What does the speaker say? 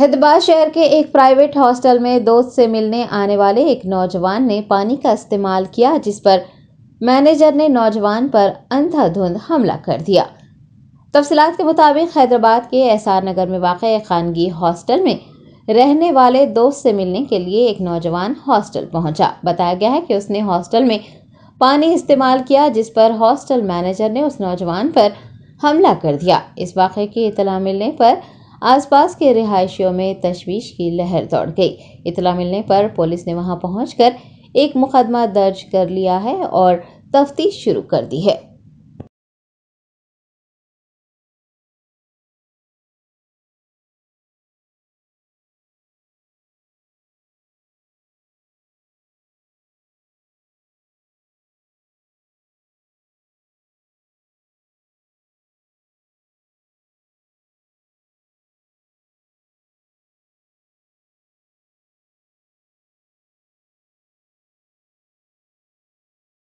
हैदराबाद शहर के एक प्राइवेट हॉस्टल में दोस्त से मिलने आने वाले एक नौजवान ने पानी का इस्तेमाल किया जिस पर मैनेजर ने नौजवान पर अंधाधुंध हमला कर दिया तफसलात के मुताबिक हैदराबाद के एसआर नगर में वाक़ खानगी हॉस्टल में रहने वाले दोस्त से मिलने के लिए एक नौजवान हॉस्टल पहुंचा बताया गया है कि उसने हॉस्टल में पानी इस्तेमाल किया जिस पर हॉस्टल मैनेजर ने उस नौजवान पर हमला कर दिया इस वाक़े की इतला मिलने पर आसपास के रिहायशियों में तशवीश की लहर दौड़ गई इतला मिलने पर पुलिस ने वहां पहुंचकर एक मुकदमा दर्ज कर लिया है और तफ्तीश शुरू कर दी है